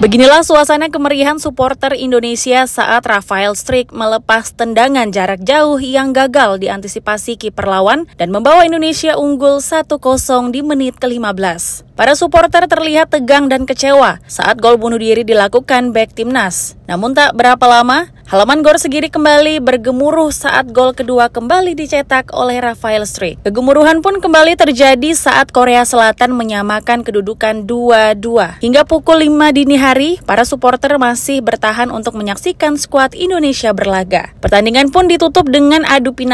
Beginilah suasana kemeriahan supporter Indonesia saat Rafael Strik melepas tendangan jarak jauh yang gagal diantisipasi kiper lawan dan membawa Indonesia unggul 1-0 di menit ke-15. Para supporter terlihat tegang dan kecewa saat gol bunuh diri dilakukan back timnas. Namun tak berapa lama, halaman gor segiri kembali bergemuruh saat gol kedua kembali dicetak oleh Rafael Strik. Kegemuruhan pun kembali terjadi saat Korea Selatan menyamakan kedudukan 2-2. Hingga pukul 5 dini hari, para supporter masih bertahan untuk menyaksikan skuad Indonesia berlaga. Pertandingan pun ditutup dengan adu penalti